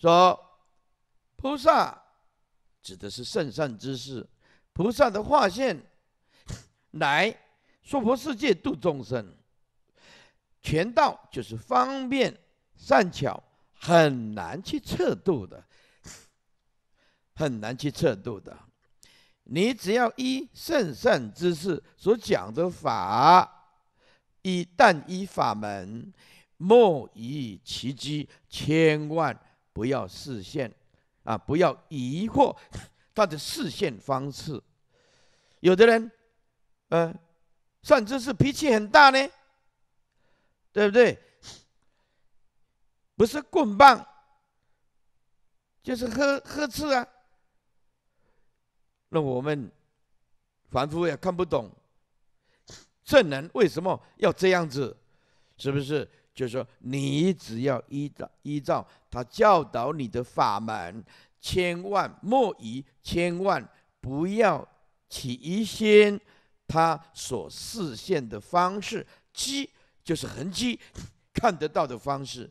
说，菩萨指的是圣善之士。菩萨的化现，来娑婆世界度众生。全道就是方便善巧，很难去测度的，很难去测度的。你只要依圣善之士所讲的法，一旦依法门，莫以其机，千万。不要视线啊，不要疑惑他的 视线方式。有的人，呃，甚至是脾气很大呢，对不对？不是棍棒，就是呵呵斥啊。那我们凡夫也看不懂，圣人为什么要这样子，是不是？就是说你只要依照依照他教导你的法门，千万莫疑，千万不要起疑心。他所示现的方式，机就是痕迹，看得到的方式，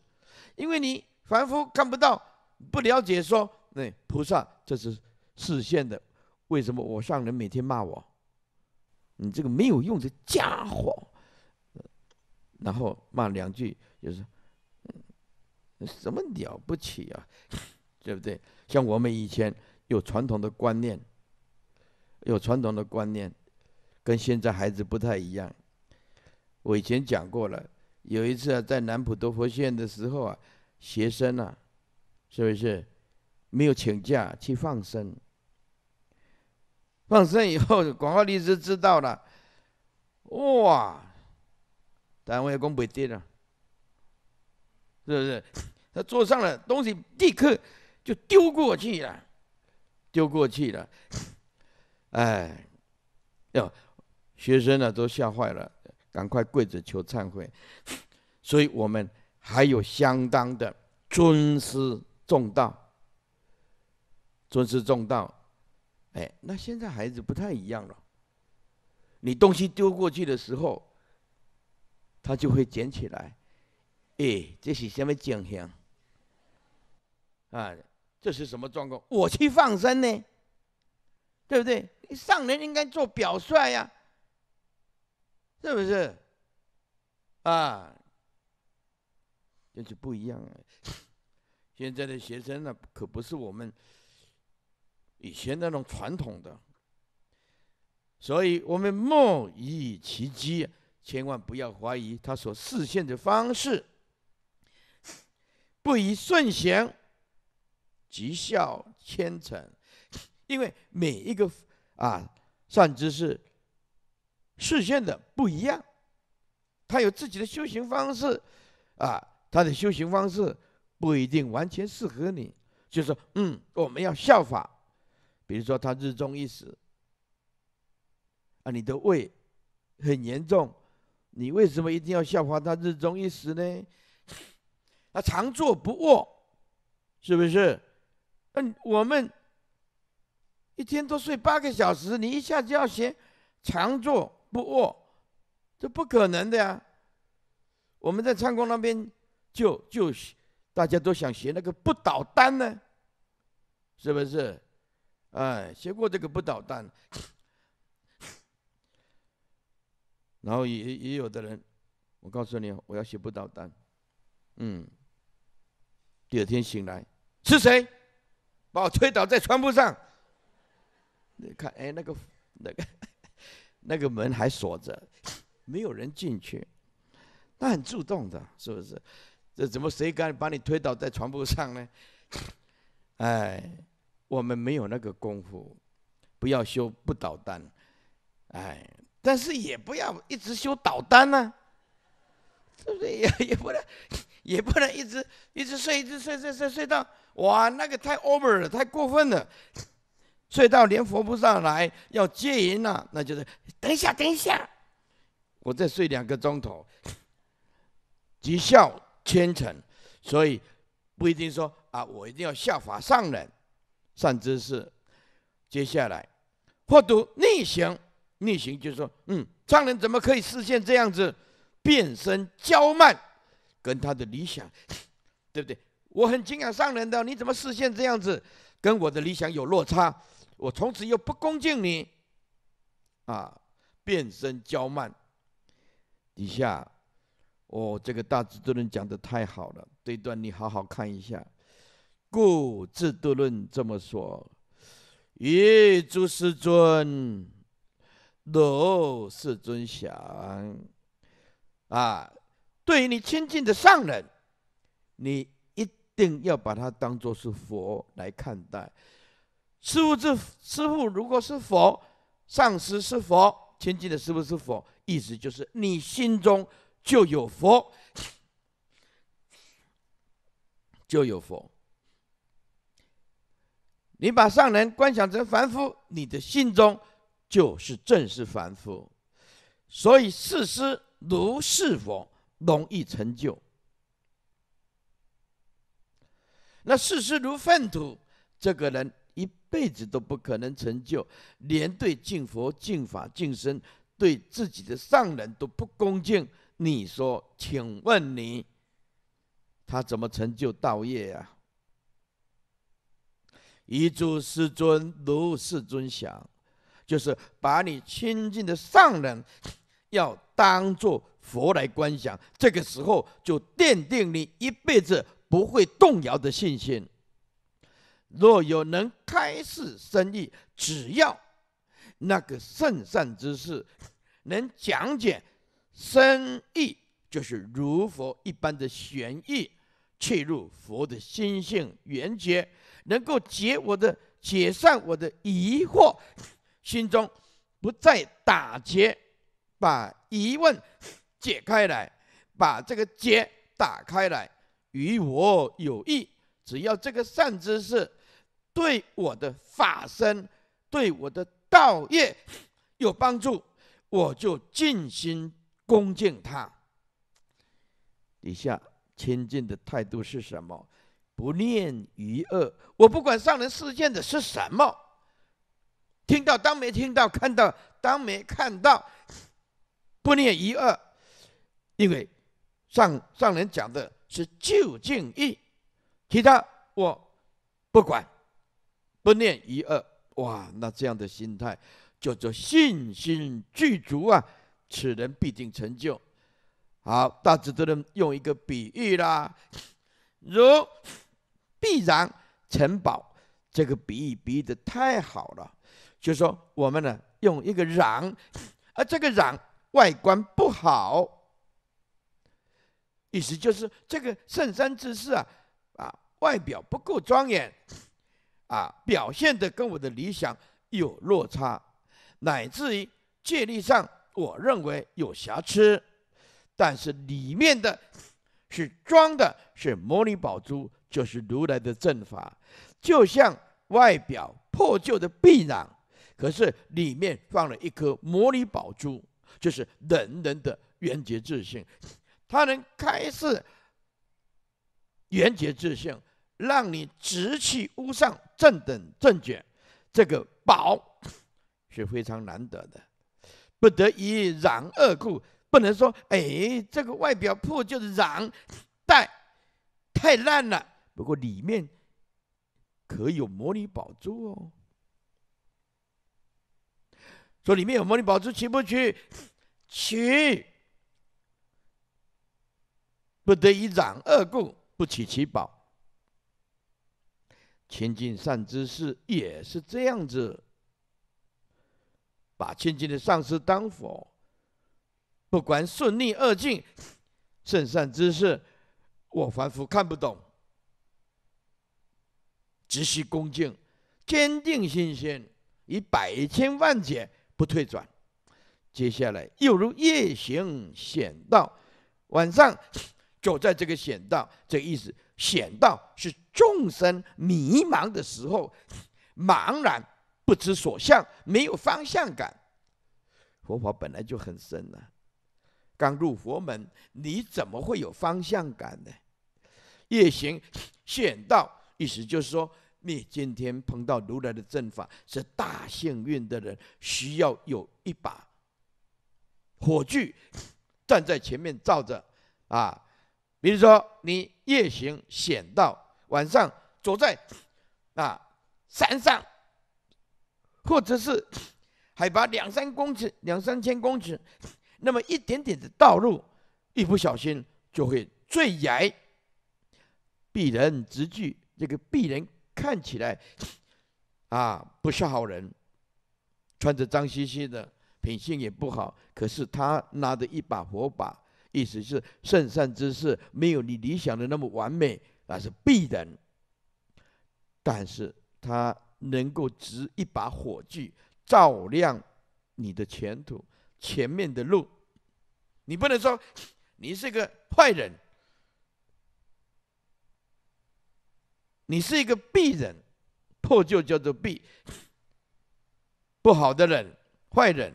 因为你凡夫看不到，不了解。说那菩萨这是示现的，为什么我上人每天骂我，你这个没有用的家伙。然后骂两句，就是，什么了不起啊，对不对？像我们以前有传统的观念，有传统的观念，跟现在孩子不太一样。我以前讲过了，有一次啊，在南普陀佛寺的时候啊，学生啊，是不是，没有请假去放生？放生以后，广告律师知道了，哇！单位讲不会了，是不是？他坐上了东西立刻就丢过去了，丢过去了。哎，要学生呢都吓坏了，赶快跪着求忏悔。所以我们还有相当的尊师重道，尊师重道。哎，那现在孩子不太一样了，你东西丢过去的时候。他就会捡起来，哎，这是什么景象？啊，这是什么状况？我去放生呢，对不对？上人应该做表率呀，是不是？啊，这是不一样啊！现在的学生呢，可不是我们以前那种传统的，所以我们莫以其机。千万不要怀疑他所视现的方式，不以顺行，即效千层，因为每一个啊善知识视现的不一样，他有自己的修行方式，啊，他的修行方式不一定完全适合你。就是嗯，我们要效法，比如说他日中一时，啊，你的胃很严重。你为什么一定要笑话他日中一时呢？他常坐不卧，是不是？嗯，我们一天都睡八个小时，你一下就要学常坐不卧，这不可能的呀。我们在仓库那边就就大家都想学那个不倒单呢，是不是？哎，学过这个不倒单。然后也也有的人，我告诉你，我要写不倒单，嗯，第二天醒来是谁把我推倒在床铺上？你看，哎，那个那个 那个门还锁着，没有人进去，那很主动的，是不是？这怎么谁敢把你推倒在床铺上呢？哎，我们没有那个功夫，不要修不倒单，哎。但是也不要一直修导弹呢，对不对？也 也不能也不能一直一直睡，一直睡，睡睡睡到哇，那个太 over 了，太过分了，睡到连活不上来，要戒淫了，那就是等一下，等一下，我再睡两个钟头，极效千乘，所以不一定说啊，我一定要效法上人善知识，接下来或读逆行。逆行就是说，嗯，商人怎么可以实现这样子变身娇曼，跟他的理想，对不对？我很敬仰上人的，你怎么实现这样子，跟我的理想有落差？我从此又不恭敬你，啊，变身娇曼。底下，哦，这个大智度论讲的太好了，这段你好好看一下。故智度论这么说：，耶，诸师尊。罗世尊想，啊，对于你亲近的上人，你一定要把他当做是佛来看待。师父是师父，如果是佛，上师是佛，亲近的是不是佛？意思就是你心中就有佛，就有佛。你把上人观想成凡夫，你的心中。就是正是凡夫，所以事师如是佛容易成就。那事师如粪土，这个人一辈子都不可能成就，连对敬佛、敬法、敬身，对自己的上人都不恭敬。你说，请问你，他怎么成就道业呀？一诸师尊如是尊想。就是把你亲近的上人，要当做佛来观想，这个时候就奠定你一辈子不会动摇的信心。若有能开示生意，只要那个圣善之事能讲解生意，就是如佛一般的玄意，切入佛的心性圆觉，能够解我的解散我的疑惑。心中不再打结，把疑问解开来，把这个结打开来，与我有益。只要这个善知识对我的法身、对我的道业有帮助，我就尽心恭敬他。底下亲近的态度是什么？不念于恶，我不管上人事件的是什么。听到当没听到，看到当没看到，不念一二，因为上上人讲的是究竟义，其他我不管，不念一二。哇，那这样的心态叫做信心具足啊，此人必定成就。好，大智都人用一个比喻啦，如必然城堡，这个比喻比喻的太好了。就说我们呢用一个染，而这个染外观不好，意思就是这个圣山之士啊，啊外表不够庄严，啊表现的跟我的理想有落差，乃至于戒律上我认为有瑕疵，但是里面的，是装的是摩尼宝珠，就是如来的正法，就像外表破旧的壁壤。可是里面放了一颗摩尼宝珠，就是人人的缘觉自性，它能开示缘觉自性，让你直契无上正等正觉。这个宝是非常难得的，不得已染恶故，不能说哎，这个外表破就是染，带太烂了。不过里面可有摩尼宝珠哦。说里面有魔力宝珠，取不取？取，不得已染恶故，不取其宝。清净善知识也是这样子，把清净的上师当佛，不管顺逆恶境，圣善之事，我凡夫看不懂，只需恭敬，坚定信心，以百千万劫。不退转，接下来又如夜行险道，晚上走在这个险道，这个意思，险道是众生迷茫的时候，茫然不知所向，没有方向感。佛法本来就很深了，刚入佛门，你怎么会有方向感呢？夜行险道，意思就是说。你今天碰到如来的阵法是大幸运的人，需要有一把火炬站在前面照着啊。比如说你夜行险道，晚上走在啊山上，或者是海拔两三公尺、两三千公尺，那么一点点的道路，一不小心就会坠崖，必人直坠，这个必人。看起来，啊，不是好人，穿着脏兮兮的，品性也不好。可是他拿着一把火把，意思是圣善之事没有你理想的那么完美，那是必然。但是他能够执一把火炬，照亮你的前途，前面的路，你不能说你是个坏人。你是一个鄙人，破旧叫做鄙，不好的人，坏人，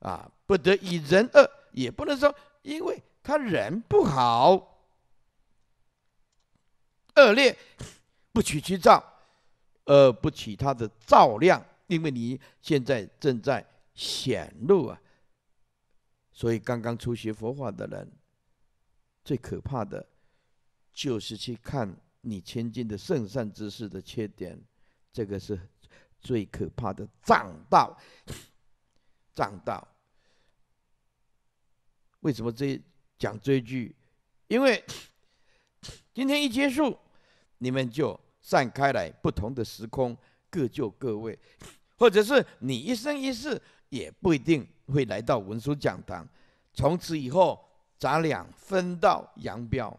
啊，不得以人恶，也不能说因为他人不好，恶劣，不取其照，呃，不取他的照亮，因为你现在正在显露啊，所以刚刚初学佛法的人，最可怕的就是去看。你前进的圣善之事的缺点，这个是最可怕的藏道。藏道。为什么这讲追剧？因为今天一结束，你们就散开来，不同的时空，各就各位，或者是你一生一世也不一定会来到文殊讲堂。从此以后，咱俩分道扬镳，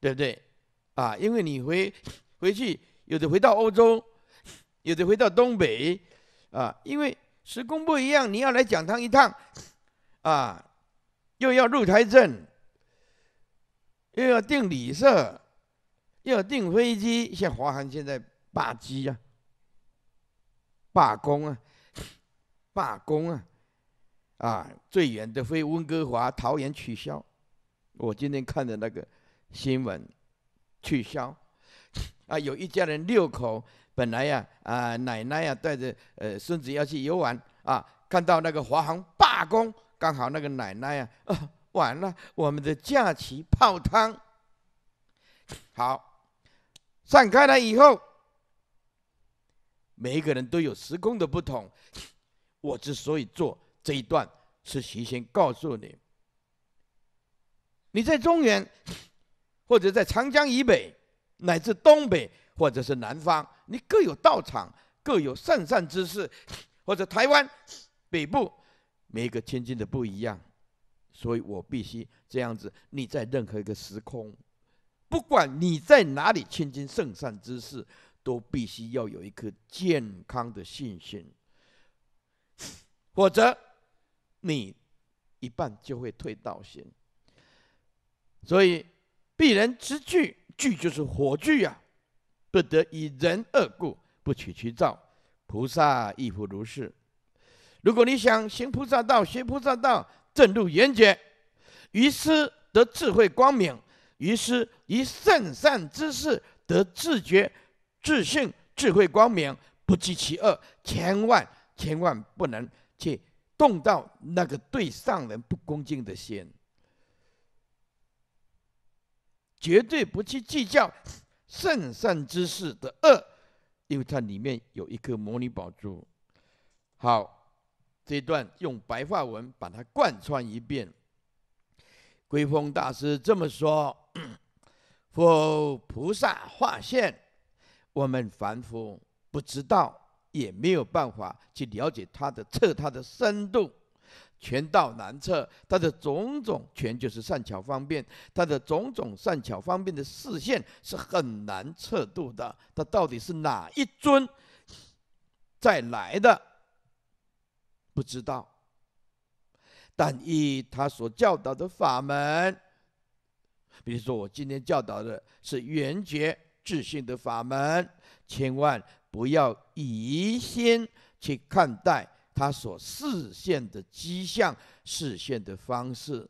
对不对？啊，因为你回回去，有的回到欧洲，有的回到东北，啊，因为时空不一样，你要来讲堂一趟，啊，又要入台证，又要订旅社，又要订飞机，像华航现在罢机啊，罢工啊，罢工啊，啊，最远的飞温哥华、桃园取消，我今天看的那个新闻。取消，啊，有一家人六口，本来呀，啊，奶奶呀带着呃孙子要去游玩啊，看到那个华航罢工，刚好那个奶奶呀，啊，完了，我们的假期泡汤。好，散开了以后，每一个人都有时空的不同。我之所以做这一段，是提前告诉你，你在中原。或者在长江以北，乃至东北，或者是南方，你各有道场，各有善善之事，或者台湾北部，每一个千金的不一样，所以我必须这样子。你在任何一个时空，不管你在哪里，千金圣善之事，都必须要有一颗健康的信心，否则你一半就会退道心。所以。必人之惧，惧就是火炬呀，不得以人恶故，不取其造。菩萨亦复如是。如果你想行菩萨道，学菩萨道，正入严结，于是得智慧光明；于是以圣善之事得自觉、自信、智慧光明，不计其恶，千万千万不能去动到那个对上人不恭敬的心。绝对不去计较圣善之事的恶，因为它里面有一颗魔女宝珠。好，这段用白话文把它贯穿一遍。归峰大师这么说：佛菩萨化现，我们凡夫不知道，也没有办法去了解它的测它的深度。全道难测，他的种种全就是善巧方便，他的种种善巧方便的视线是很难测度的。他到底是哪一尊再来的，不知道。但以他所教导的法门，比如说我今天教导的是圆觉智性的法门，千万不要疑心去看待。他所视线的迹象、视线的方式，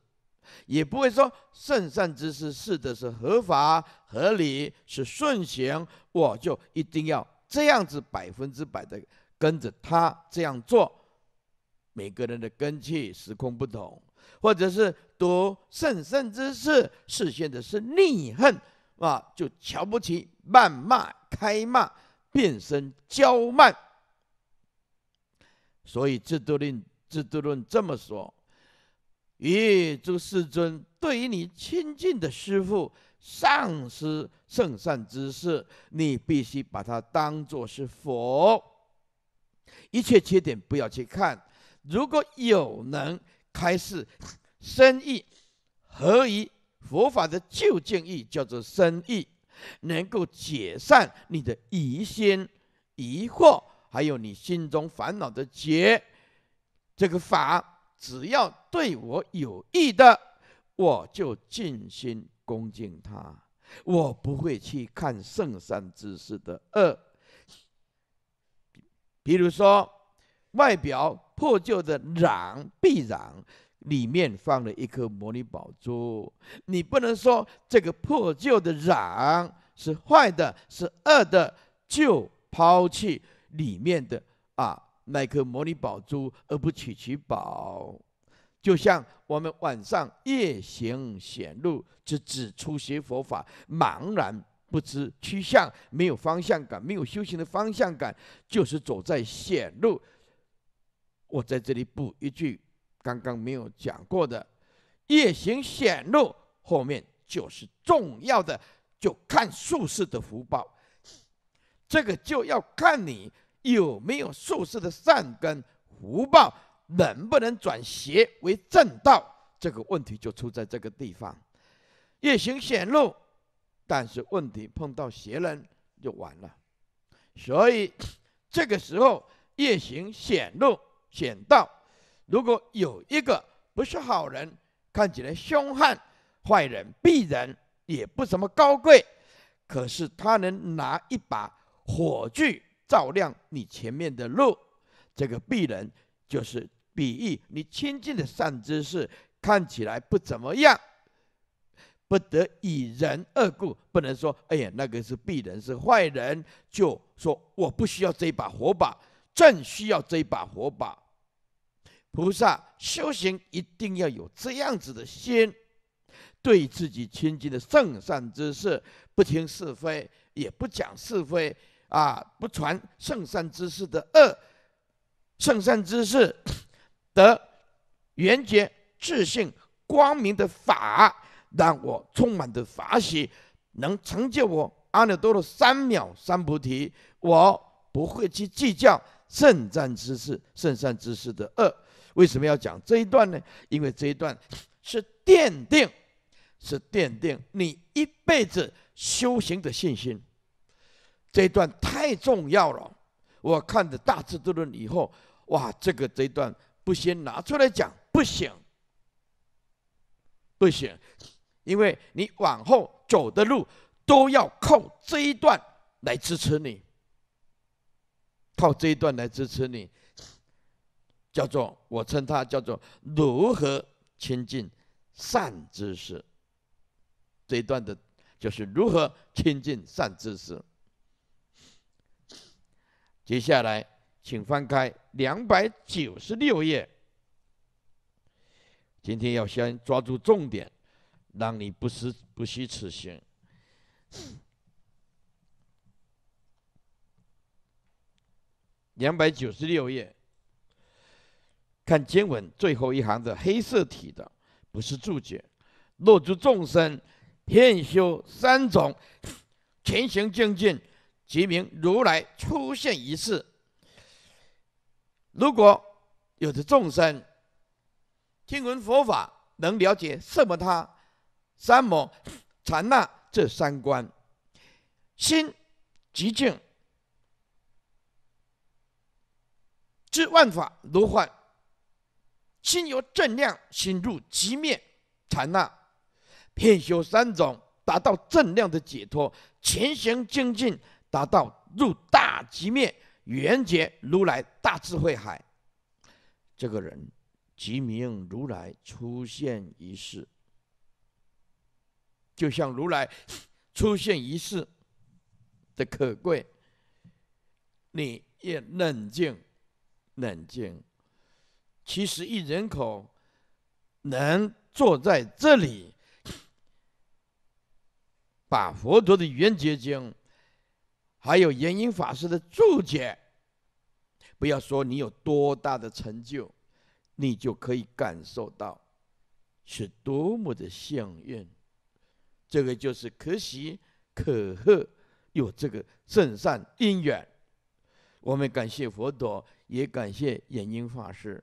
也不会说圣善之事是的是合法、合理、是顺行，我就一定要这样子百分之百的跟着他这样做。每个人的根气时空不同，或者是读圣善之事，视线的是逆恨啊，就瞧不起、谩骂、开骂、变身娇慢所以《智度论》《智度论》这么说：“咦，诸世尊，对于你亲近的师父、上师、圣善之事，你必须把它当作是佛。一切缺点不要去看。如果有能开示深意，何以佛法的究竟义叫做深意？能够解散你的疑心疑惑。”还有你心中烦恼的结，这个法只要对我有益的，我就尽心恭敬他。我不会去看圣善之事的恶。比如说，外表破旧的壤，必然里面放了一颗摩尼宝珠，你不能说这个破旧的壤是坏的，是恶的，就抛弃。里面的啊，那颗摩尼宝珠，而不取其宝，就像我们晚上夜行显露，只只出学佛法，茫然不知去向，没有方向感，没有修行的方向感，就是走在显露。我在这里补一句，刚刚没有讲过的，夜行显露后面就是重要的，就看术士的福报，这个就要看你。有没有受世的善根福报，能不能转邪为正道？这个问题就出在这个地方。夜行显露，但是问题碰到邪人就完了。所以这个时候夜行显露显道，如果有一个不是好人，看起来凶悍，坏人必然也不怎么高贵，可是他能拿一把火炬。照亮你前面的路，这个鄙人就是比喻你亲近的善知识，看起来不怎么样，不得以人恶故，不能说哎呀那个是鄙人是坏人，就说我不需要这一把火把，正需要这一把火把。菩萨修行一定要有这样子的心，对自己亲近的圣善之事不听是非，也不讲是非。啊！不传圣善之事的恶，圣善之事的圆觉自信光明的法，让我充满的法喜，能成就我阿耨多罗三藐三菩提。我不会去计较圣善之事，圣善之事的恶。为什么要讲这一段呢？因为这一段是奠定，是奠定你一辈子修行的信心。这一段太重要了，我看的大智度论》以后，哇，这个这一段不先拿出来讲不行，不行，因为你往后走的路都要靠这一段来支持你，靠这一段来支持你，叫做我称它叫做如何亲近善知识，这一段的，就是如何亲近善知识。接下来，请翻开两百九十六页。今天要先抓住重点，让你不思不虚此行。两百九十六页，看经文最后一行的黑色体的，不是注解。落诸众生，念修三种，前行精进。即明如来出现一次，如果有的众生听闻佛法，能了解色魔他、三摩、禅那这三观，心极净，知万法如幻，心由正量心入即灭禅那，遍修三种，达到正量的解脱，前行精进。达到入大极灭圆觉如来大智慧海，这个人即名如来出现一世，就像如来出现一世的可贵，你也冷静，冷静。其实一人口能坐在这里，把佛陀的圆觉经。还有延英法师的注解，不要说你有多大的成就，你就可以感受到，是多么的幸运。这个就是可喜可贺，有这个圣善因缘。我们感谢佛陀，也感谢延英法师。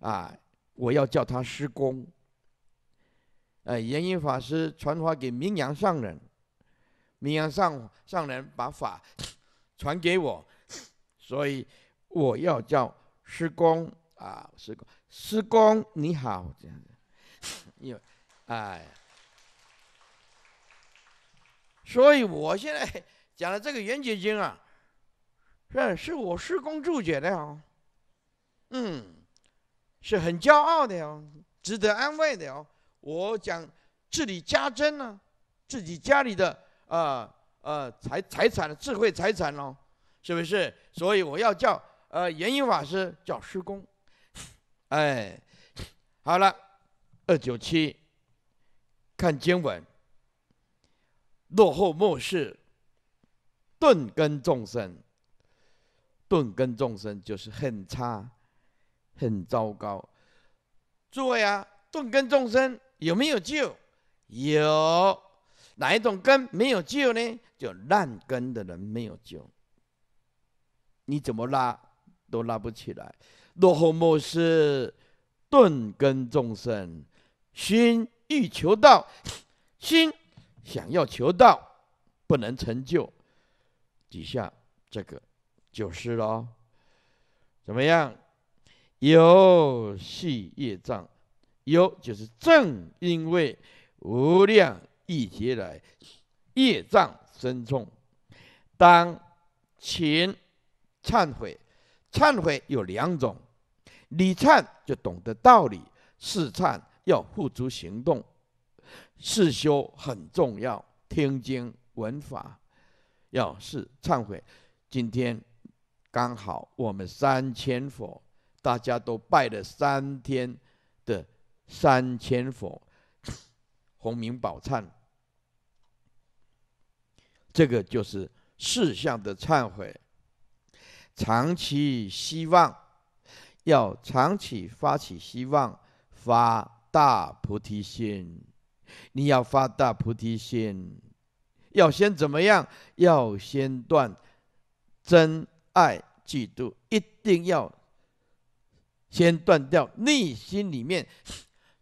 啊，我要叫他施工。哎，延英法师传话给明阳上人。明阳上上人把法 传给我，所以我要叫师公啊，师公，师公你好，这样的，因为，哎，所以我现在讲的这个《圆觉经》啊，是是我师公注解的哦，嗯，是很骄傲的哦，值得安慰的哦。我讲自己家珍呢，自己家里的。啊啊，财财产的智慧财产喽，是不是？所以我要叫呃严语法师叫师公，哎，好了，二九七，看经文。落后末世，钝根众生，钝根众生就是很差，很糟糕。诸位啊，钝根众生有没有救？有。哪一种根没有救呢？就烂根的人没有救，你怎么拉都拉不起来。落后末是钝根众生，心欲求道，心想要求道不能成就，底下这个就是了。怎么样？有系业障，有就是正因为无量。一起来业障深重，当勤忏悔。忏悔有两种，礼忏就懂得道理，事忏要付诸行动。事修很重要，听经闻法，要是忏悔。今天刚好我们三千佛，大家都拜了三天的三千佛，洪 明宝忏。这个就是事项的忏悔，长期希望，要长期发起希望，发大菩提心。你要发大菩提心，要先怎么样？要先断真爱嫉妒，一定要先断掉内心里面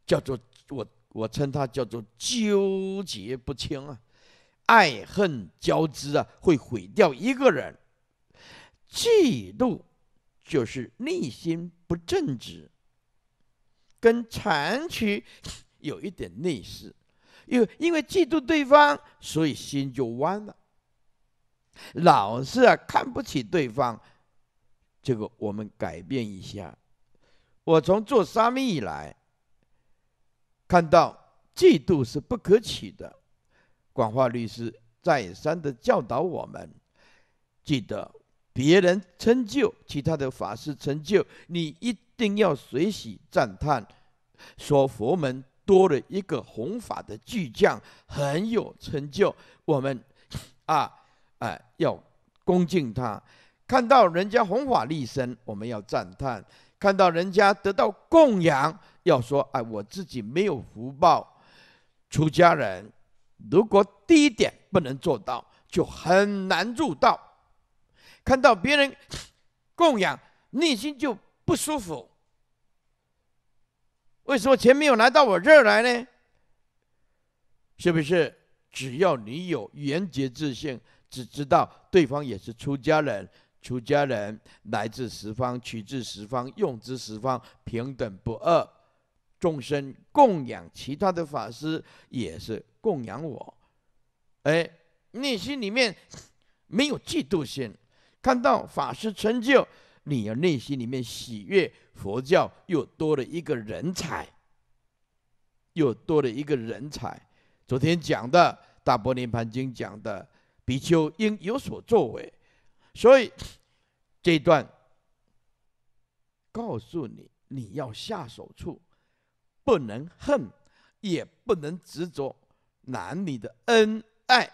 叫做我，我称它叫做纠结不清啊。爱恨交织啊，会毁掉一个人。嫉妒就是内心不正直，跟残曲有一点类似，因为因为嫉妒对方，所以心就弯了，老是啊看不起对方。这个我们改变一下。我从做沙弥以来，看到嫉妒是不可取的。广化律师再三的教导我们，记得别人成就，其他的法师成就，你一定要随喜赞叹，说佛门多了一个弘法的巨匠，很有成就。我们，啊，哎，要恭敬他。看到人家弘法利生，我们要赞叹；看到人家得到供养，要说哎，我自己没有福报，出家人。如果第一点不能做到，就很难入道。看到别人供养，内心就不舒服。为什么钱没有来到我这儿来呢？是不是？只要你有缘觉自信，只知道对方也是出家人，出家人来自十方，取自十方，用之十方，平等不二。众生供养其他的法师，也是供养我。哎，内心里面没有嫉妒心，看到法师成就，你要内心里面喜悦，佛教又多了一个人才，又多了一个人才。昨天讲的《大波涅盘经》讲的，比丘应有所作为，所以这段告诉你，你要下手处。不能恨，也不能执着男女的恩爱，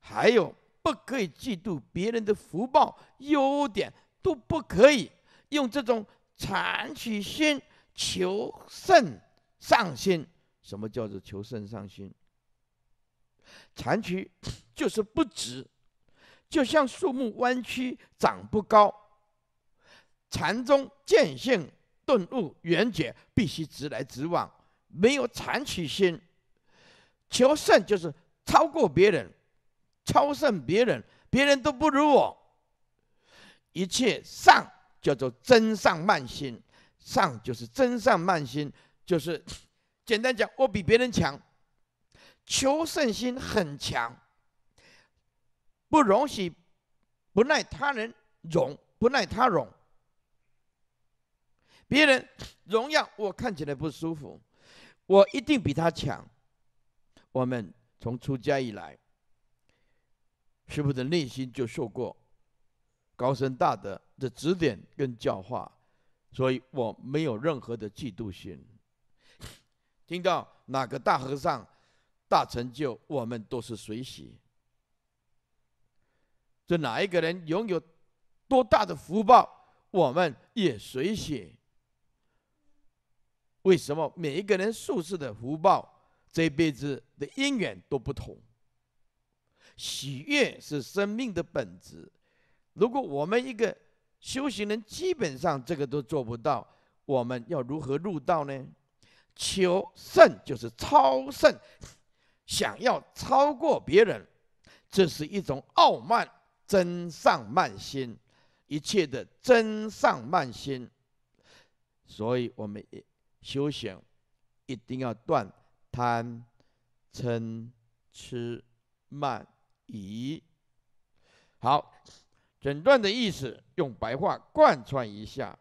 还有不可以嫉妒别人的福报、优点，都不可以用这种残取心、求胜上心。什么叫做求胜上心？残取 就是不直，就像树木弯曲长不高。禅宗见性。顿悟圆觉必须直来直往，没有残取心。求胜就是超过别人，超胜别人，别人都不如我。一切上叫做真上慢心，上就是真上慢心，就是简单讲，我比别人强，求胜心很强，不容许不耐他人容，不耐他容。别人荣耀，我看起来不舒服，我一定比他强。我们从出家以来，师傅的内心就受过高深大德的指点跟教化，所以我没有任何的嫉妒心。听到哪个大和尚、大成就，我们都是随喜。这哪一个人拥有多大的福报，我们也随喜。为什么每一个人术士的福报、这一辈子的因缘都不同？喜悦是生命的本质。如果我们一个修行人基本上这个都做不到，我们要如何入道呢？求胜就是超胜，想要超过别人，这是一种傲慢、真上慢心，一切的真上慢心。所以，我们也。修行一定要断贪嗔痴慢疑。好，整段的意思用白话贯穿一下。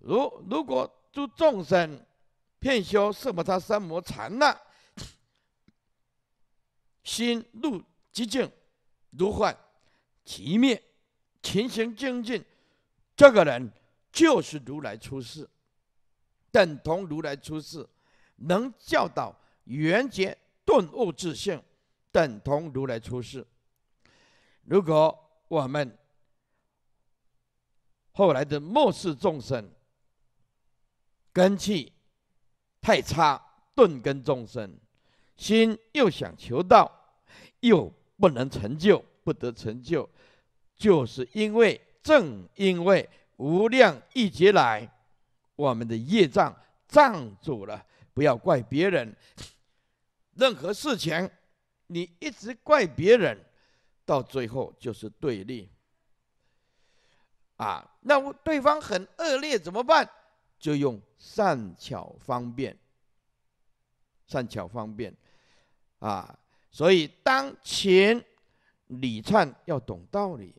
如如果诸众生骗修是摩他三摩禅那，心入寂静，如幻即灭，勤行精进，这个人就是如来出世。等同如来出世，能教导圆觉顿悟自性，等同如来出世。如果我们后来的末世众生根气太差，顿根众生心又想求道，又不能成就，不得成就，就是因为正因为无量一劫来。我们的业障障住了，不要怪别人。任何事情，你一直怪别人，到最后就是对立。啊，那对方很恶劣怎么办？就用善巧方便。善巧方便，啊，所以当前礼忏要懂道理，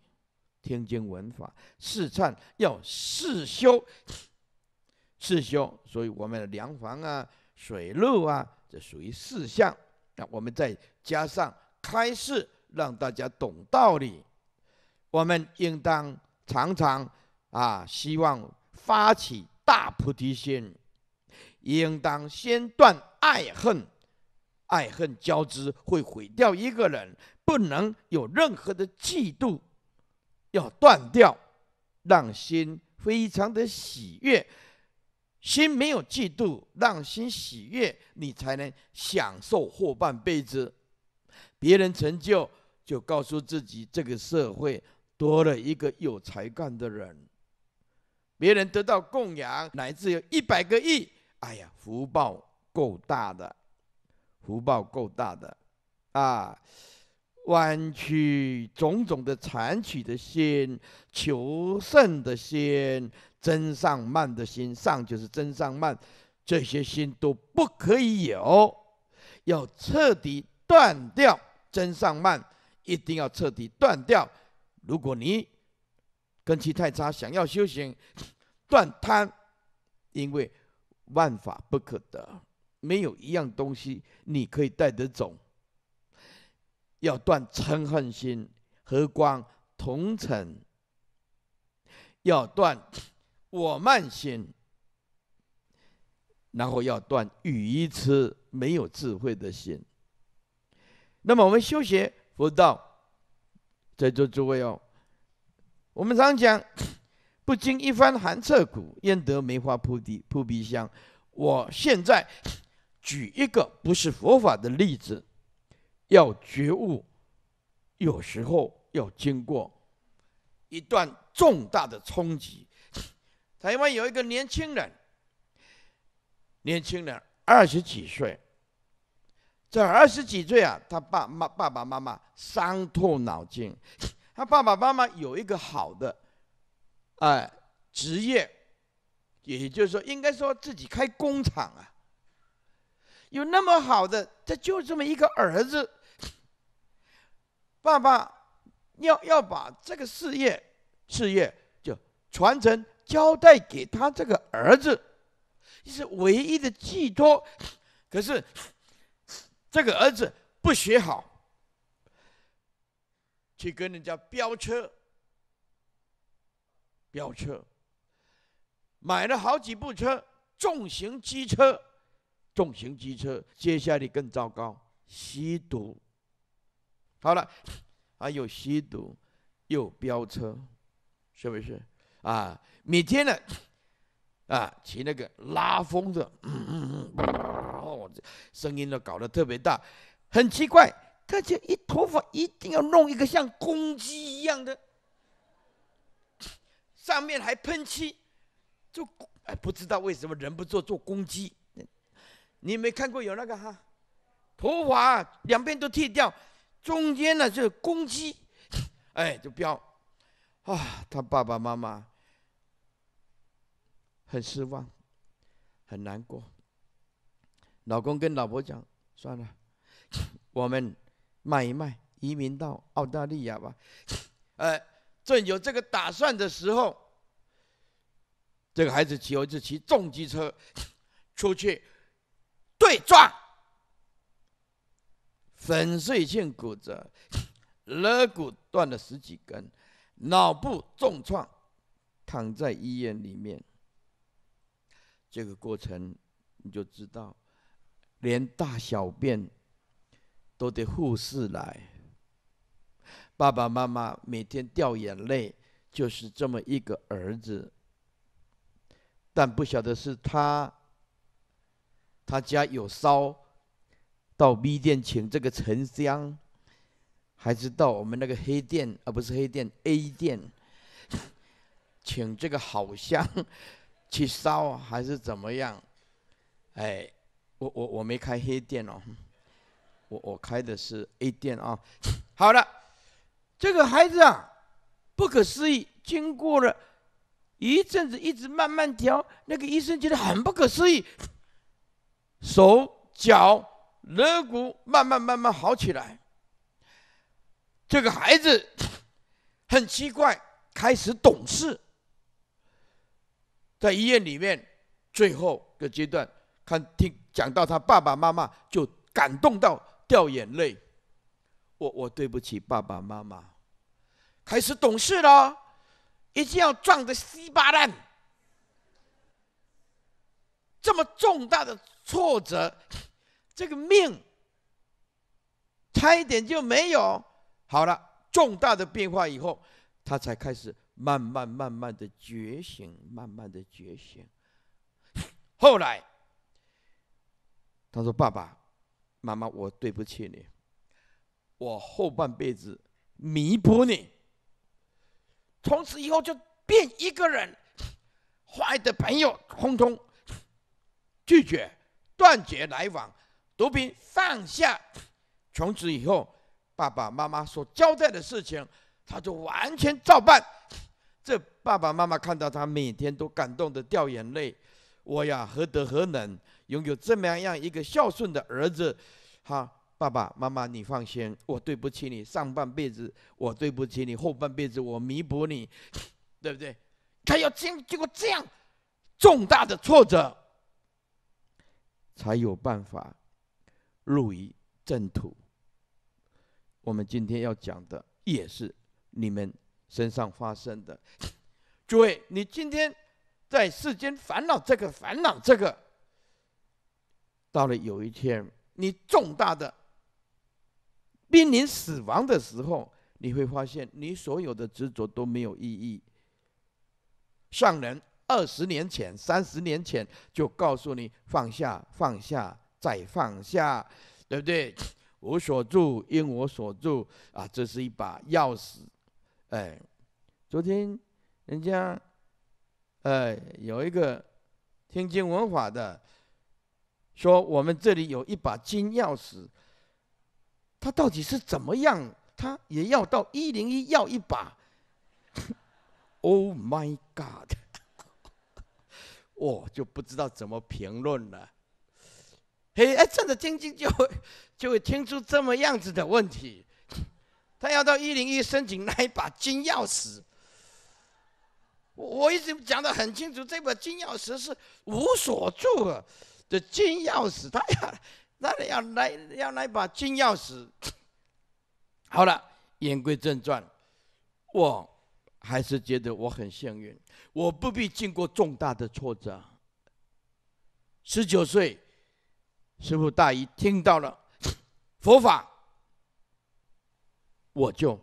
听经闻法；试忏要试修。自修，所以我们的良房啊、水路啊，这属于四项那我们再加上开示，让大家懂道理。我们应当常常啊，希望发起大菩提心，应当先断爱恨，爱恨交织会毁掉一个人，不能有任何的嫉妒，要断掉，让心非常的喜悦。心没有嫉妒，让心喜悦，你才能享受后半辈子。别人成就，就告诉自己这个社会多了一个有才干的人。别人得到供养，乃至有一百个亿，哎呀，福报够大的，福报够大的，啊！弯曲种种的残取的心，求胜的心，真上慢的心，上就是真上慢，这些心都不可以有，要彻底断掉真上慢，一定要彻底断掉。如果你根气太差，想要修行，断贪，因为万法不可得，没有一样东西你可以带得走。要断嗔恨心和光同尘，要断我慢心，然后要断愚痴没有智慧的心。那么我们修学佛道，在座诸位哦，我们常讲“不经一番寒彻骨，焉得梅花扑鼻扑鼻香”。我现在举一个不是佛法的例子。要觉悟，有时候要经过一段重大的冲击。台湾有一个年轻人，年轻人二十几岁，这二十几岁啊，他爸妈爸爸妈妈伤透脑筋。他爸爸妈妈有一个好的哎职业，也就是说，应该说自己开工厂啊。有那么好的，这就这么一个儿子，爸爸要要把这个事业事业就传承交代给他这个儿子，是唯一的寄托。可是这个儿子不学好，去跟人家飙车，飙车，买了好几部车，重型机车。重型机车，接下来更糟糕，吸毒。好了，啊，又吸毒，又飙车，是不是？啊，每天呢，啊，骑那个拉风的，声音都搞得特别大。很奇怪，他就一头发一定要弄一个像公鸡一样的，上面还喷漆，就哎，不知道为什么人不做做公鸡。你没看过有那个哈，头发两边都剃掉，中间呢是公鸡，哎，就标，啊，他爸爸妈妈很失望，很难过。老公跟老婆讲，算了，我们卖一卖，移民到澳大利亚吧。呃，正有这个打算的时候，这个孩子骑，一次骑重机车出去。对撞，粉碎性骨折，肋骨断了十几根，脑部重创，躺在医院里面。这个过程你就知道，连大小便都得护士来。爸爸妈妈每天掉眼泪，就是这么一个儿子。但不晓得是他。他家有烧，到 B 店请这个沉香，还是到我们那个黑店，而不是黑店 A 店，请这个好香 去烧，还是怎么样？哎，我我我没开黑店哦，我我开的是 A 店啊。好了，这个孩子啊，不可思议，经过了一阵子，一直慢慢调，那个医生觉得很不可思议。手脚肋骨慢慢慢慢好起来，这个孩子很奇怪，开始懂事。在医院里面，最后个阶段，看听讲到他爸爸妈妈，就感动到掉眼泪。我我对不起爸爸妈妈，开始懂事了，一定要撞得稀巴烂，这么重大的。挫折，这个命差一点就没有。好了，重大的变化以后，他才开始慢慢慢慢的觉醒，慢慢的觉醒。后来，他说：“爸爸，妈妈，我对不起你，我后半辈子弥补你。从此以后就变一个人，坏的朋友通通拒绝。”断绝来往，毒品放下，从此以后，爸爸妈妈所交代的事情，他就完全照办。这爸爸妈妈看到他每天都感动的掉眼泪，我呀何德何能拥有这么样一个孝顺的儿子？哈，爸爸妈妈你放心，我对不起你，上半辈子我对不起你，后半辈子我弥补你，对不对？他要经经过这样重大的挫折。才有办法入于正途。我们今天要讲的也是你们身上发生的。诸位，你今天在世间烦恼这个烦恼这个，到了有一天你重大的濒临死亡的时候，你会发现你所有的执着都没有意义。上人。二十年前、三十年前就告诉你放下、放下、再放下，对不对？我所住，因我所住啊，这是一把钥匙。哎，昨天人家哎有一个天津文法的说，我们这里有一把金钥匙。他到底是怎么样？他也要到一零一要一把。Oh my God！我就不知道怎么评论了。嘿，哎，趁着听听，就会 就会听出这么样子的问题。他要到一零一申请那一把金钥匙。我我一直讲的很清楚，这把金钥匙是无所住的金钥匙。他要，那里要来要来把金钥匙。好了，言归正传，我还是觉得我很幸运。我不必经过重大的挫折。十九岁，师父大姨听到了佛法，我就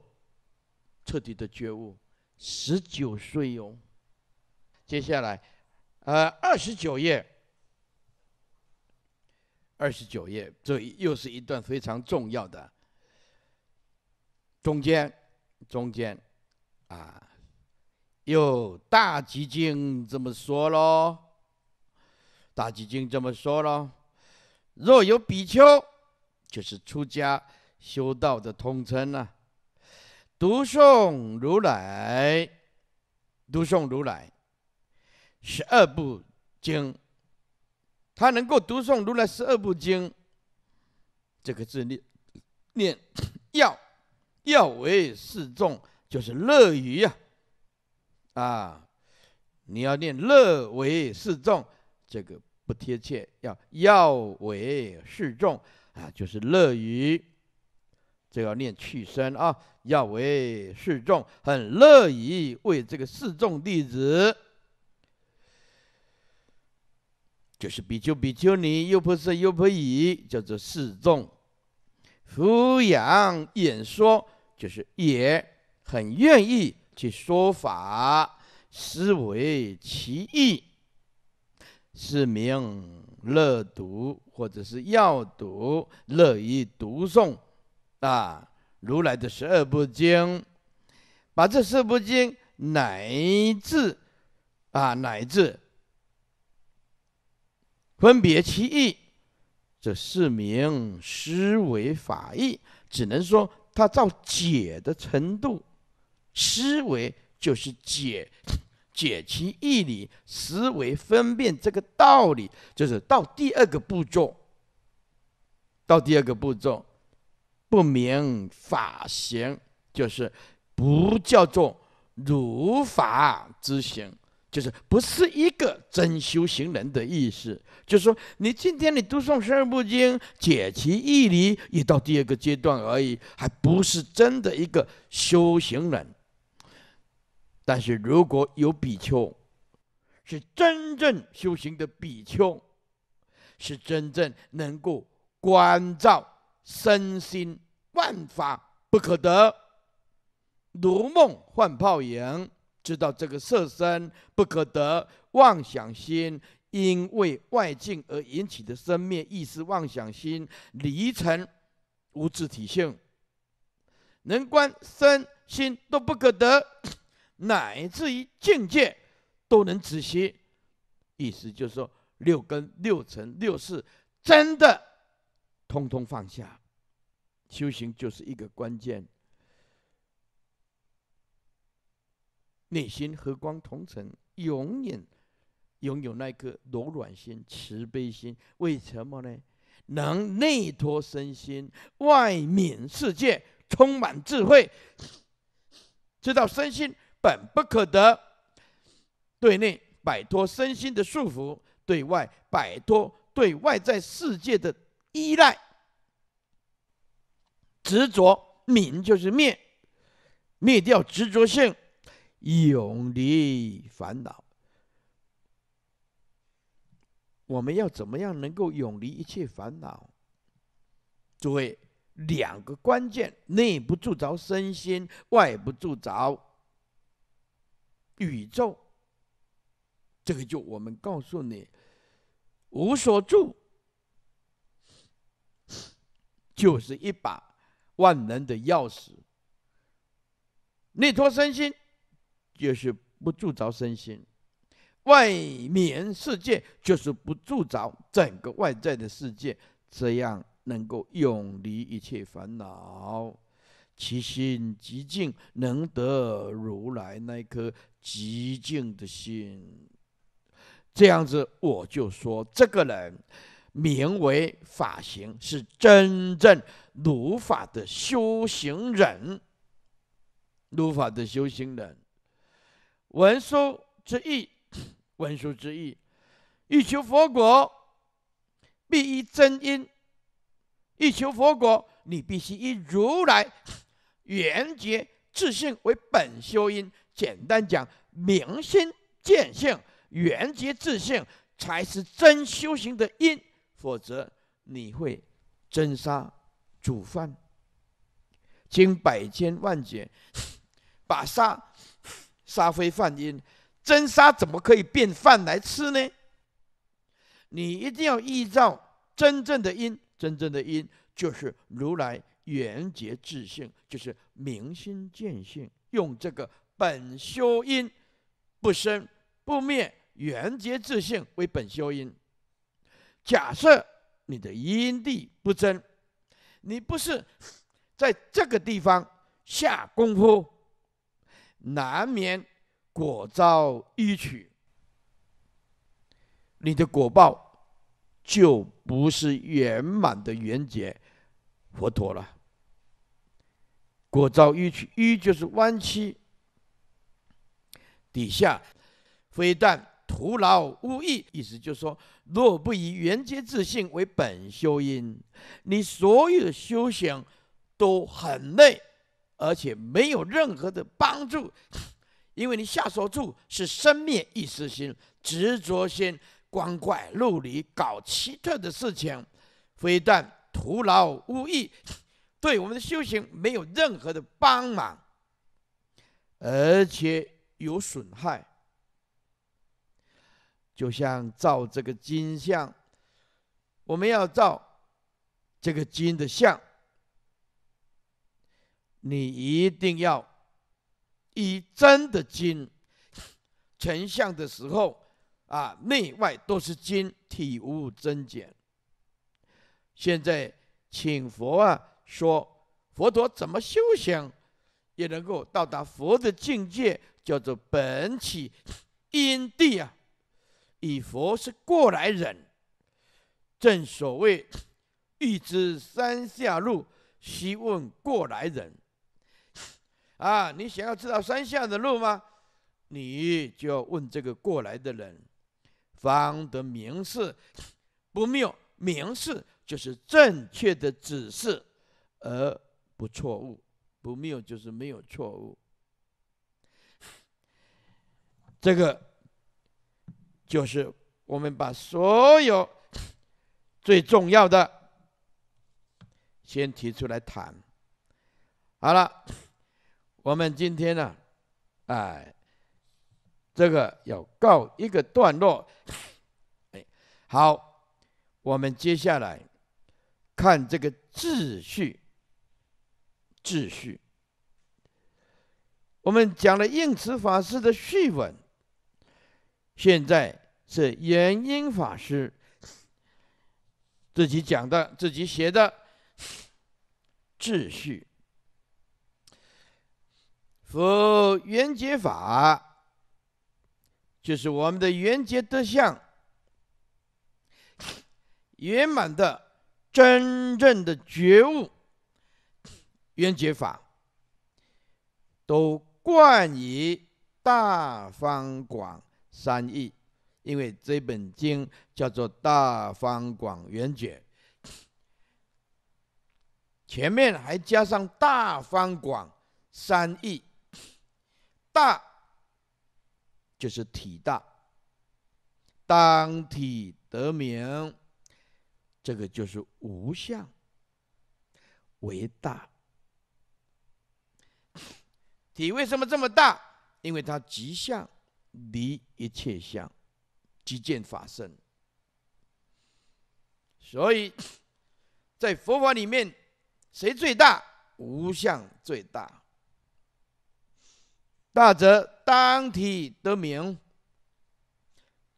彻底的觉悟。十九岁哟，接下来，呃，二十九页，二十九页，这又是一段非常重要的中间，中间啊。有大基经这么说喽，大基经这么说喽。若有比丘，就是出家修道的通称呐。读诵如来，读诵如来十二部经，他能够读诵如来十二部经，这个字念念要，要为示众，就是乐于啊。啊，你要念乐为示众，这个不贴切，要要为示众啊，就是乐于，这要念去声啊，要为示众，很乐意为这个示众弟子，就是比丘、比丘尼、优婆塞、优婆夷，叫做示众，抚养、演说，就是也很愿意。去说法思维其意，是名乐读，或者是要读，乐于读诵啊。如来的十二部经，把这四部经乃至啊乃至分别其意，这四名思维法意，只能说他照解的程度。思维就是解 解其义理，思维分辨这个道理，就是到第二个步骤。到第二个步骤，不明法行，就是不叫做如法之行，就是不是一个真修行人的意思。就是说，你今天你读诵十二部经，解其义理，也到第二个阶段而已，还不是真的一个修行人。但是，如果有比丘，是真正修行的比丘，是真正能够观照身心万法不可得，如梦幻泡影，知道这个色身不可得，妄想心因为外境而引起的生灭意识妄想心离尘无自体性，能观身心都不可得。乃至于境界都能止息，意思就是说，六根、六尘、六识，真的通通放下，修行就是一个关键。内心和光同尘，永远拥有那颗柔软心、慈悲心。为什么呢？能内托身心，外面世界，充满智慧，知道身心。本不可得，对内摆脱身心的束缚，对外摆脱对外在世界的依赖。执着泯就是灭，灭掉执着性，永离烦恼。我们要怎么样能够永离一切烦恼？诸位，两个关键：内不住着身心，外不住着。宇宙，这个就我们告诉你，无所住就是一把万能的钥匙。内托身心，就是不住着身心；外面世界，就是不住着整个外在的世界。这样能够永离一切烦恼。其心极静，能得如来那一颗极静的心，这样子我就说，这个人名为法行，是真正如法的修行人。如法的修行人，文殊之意，文殊之意，欲求佛果，必依真因；欲求佛果，你必须依如来。缘觉自性为本修因，简单讲，明心见性，缘觉自性才是真修行的因，否则你会真杀煮饭，经百千万劫，把杀杀灰犯因，真杀怎么可以变饭来吃呢？你一定要依照真正的因，真正的因就是如来。圆结自性，就是明心见性，用这个本修因不生不灭圆结自性为本修因。假设你的因地不增，你不是在这个地方下功夫，难免果遭一曲，你的果报就不是圆满的圆结。佛陀了，果早欲去，欲就是弯曲底下，非但徒劳无益，意思就是说，若不以圆觉自信为本修因，你所有的修行都很累，而且没有任何的帮助，因为你下手处是生灭意识心、执着心、光怪陆离、搞奇特的事情，非但。徒劳无益，对我们的修行没有任何的帮忙，而且有损害。就像造这个金像，我们要造这个金的像，你一定要以真的金成像的时候，啊，内外都是金，体无增减。现在，请佛啊说，佛陀怎么修行，也能够到达佛的境界，叫做本起因地啊。以佛是过来人，正所谓欲知山下路，须问过来人。啊，你想要知道山下的路吗？你就要问这个过来的人，方得明示，不谬明示。就是正确的指示，而不错误，不谬，就是没有错误。这个就是我们把所有最重要的先提出来谈。好了，我们今天呢，哎，这个要告一个段落。哎，好，我们接下来。看这个秩序，秩序。我们讲了应慈法师的序文，现在是元音法师自己讲的、自己写的秩序。佛圆解法，就是我们的圆解德相圆满的。真正的觉悟，圆觉法都冠以“大方广三义”，因为这本经叫做《大方广圆觉》，前面还加上“大方广三义”，“大”就是体大，当体得名。这个就是无相，为大体为什么这么大？因为它即相离一切相，即见法身。所以，在佛法里面，谁最大？无相最大。大则当体得名，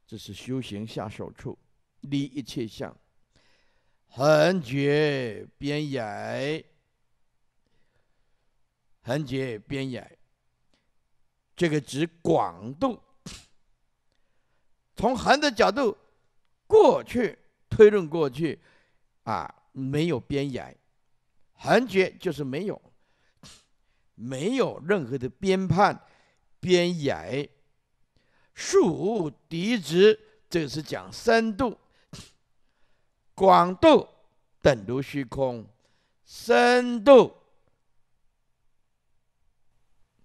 这是修行下手处，离一切相。横绝边野，横绝边野，这个指广度。从横的角度，过去推论过去，啊，没有边野，横绝就是没有，没有任何的边判边野。竖敌直，这个是讲深度。广度等如虚空，深度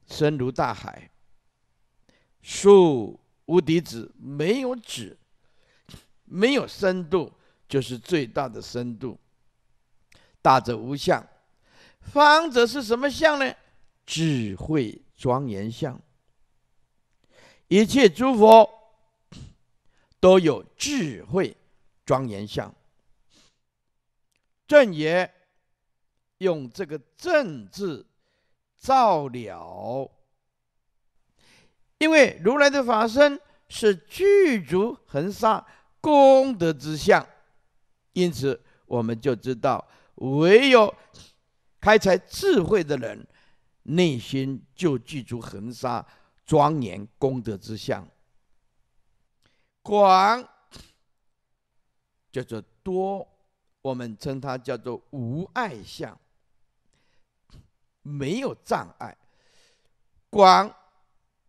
深如大海。树无底子，没有止，没有深度就是最大的深度。大者无相，方者是什么相呢？智慧庄严相。一切诸佛都有智慧庄严相。正也，用这个“正”字造了，因为如来的法身是具足恒沙功德之相，因此我们就知道，唯有开采智慧的人，内心就具足恒沙庄严功德之相。广叫做多。我们称它叫做无碍相，没有障碍。广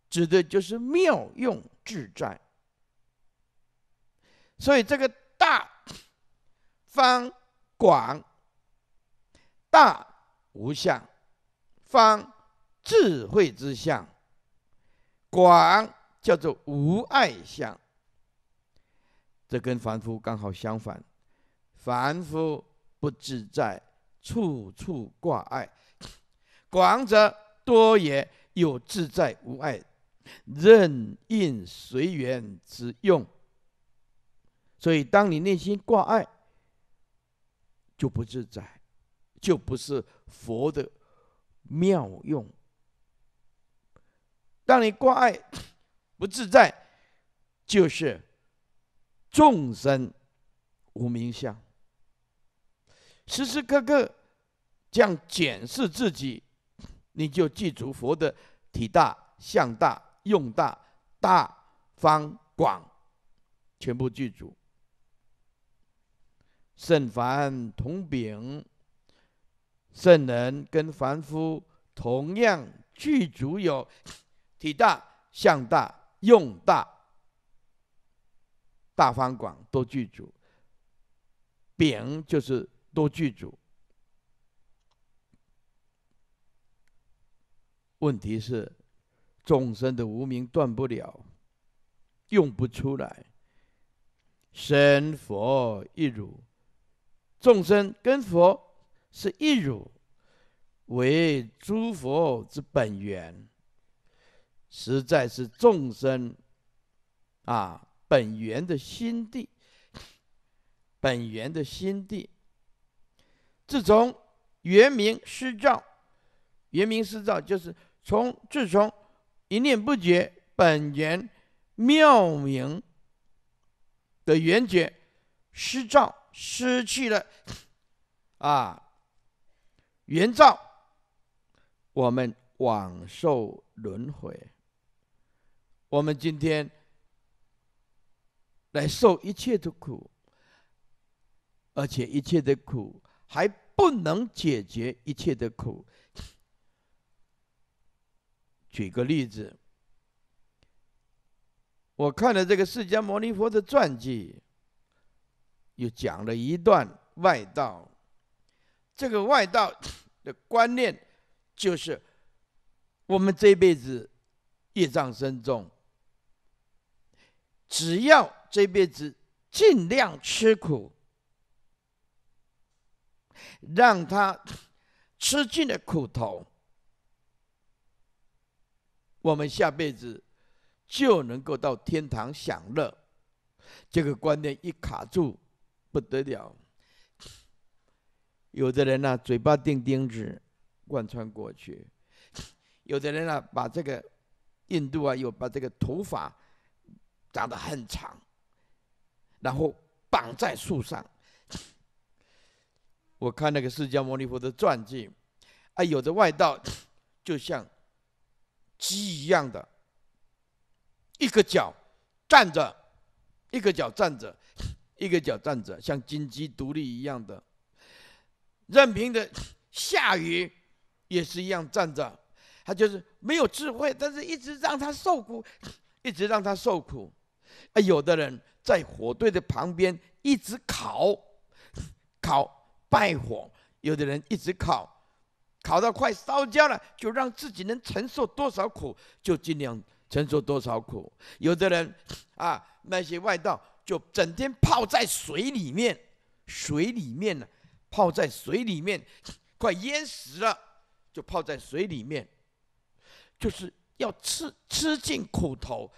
指的就是妙用自在，所以这个大方广大无相，方智慧之相，广叫做无碍相，这跟凡夫刚好相反。凡夫不自在，处处挂碍；广者多也。有自在无碍，任应随缘之用。所以，当你内心挂碍，就不自在，就不是佛的妙用。当你挂碍不自在，就是众生无明相。时时刻刻这样检视自己，你就记住佛的体大、相大、用大、大方广，全部记住。圣凡同禀，圣人跟凡夫同样具足有体大、相大、用大、大方广，都具足。禀就是。多具足，问题是众生的无名断不了，用不出来。神佛一如，众生跟佛是一如，为诸佛之本源。实在是众生啊，本源的心地，本源的心地。自从原明失照，原明失照就是从自从一念不觉本源妙明的原觉失照，失去了 啊原照，我们枉受轮回。我们今天来受一切的苦，而且一切的苦。还不能解决一切的苦。举个例子，我看了这个释迦牟尼佛的传记，又讲了一段外道。这个外道的观念就是，我们这辈子业障深重，只要这辈子尽量吃苦。让他吃尽了苦头，我们下辈子就能够到天堂享乐。这个观念一卡住，不得了。有的人呢，嘴巴钉钉子，贯穿过去；有的人呢，把这个印度啊，又把这个头发长得很长，然后绑在树上。我看那个释迦牟尼佛的传记，啊，有的外道 就像鸡一样的，一个脚站着，一个脚站着，一个脚站着，像金鸡独立一样的，任凭着 下雨也是一样站着，他就是没有智慧，但是一直让他受苦，一直让他受苦。啊，有的人在火堆的旁边一直烤，烤。败火，有的人一直烤，烤到快烧焦了，就让自己能承受多少苦，就尽量承受多少苦。有的人，啊，那些外道就整天泡在水里面，水里面呢，泡在水里面，快淹死了，就泡在水里面，就是要吃吃尽苦头，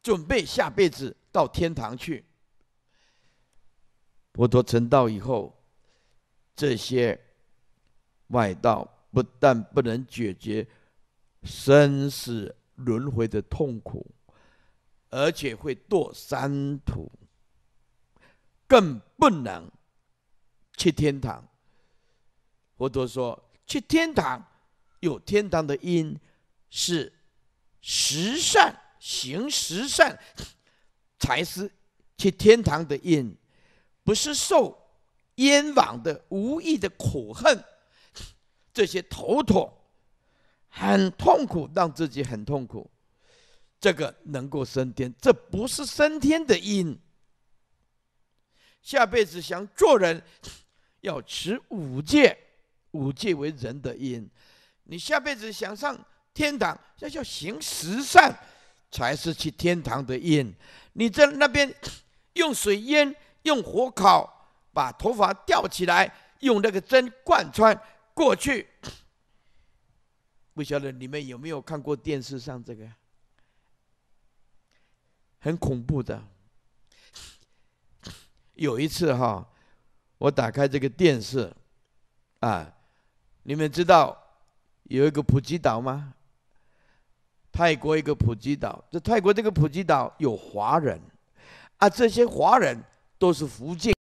准备下辈子到天堂去。佛陀成道以后。这些外道不但不能解决生死轮回的痛苦，而且会堕三途，更不能去天堂。佛陀说，去天堂有天堂的因，是十善行，十善才是去天堂的因，不是受。冤枉的、无意的、苦恨，这些头痛，很痛苦，让自己很痛苦，这个能够升天，这不是升天的因。下辈子想做人，要持五戒，五戒为人的因。你下辈子想上天堂，那叫行十善，才是去天堂的因。你在那边用水淹、用火烤。把头发吊起来，用那个针贯穿过去。不晓得你们有没有看过电视上这个，很恐怖的。有一次哈，我打开这个电视，啊，你们知道有一个普吉岛吗？泰国一个普吉岛，这泰国这个普吉岛有华人，啊，这些华人都是福建。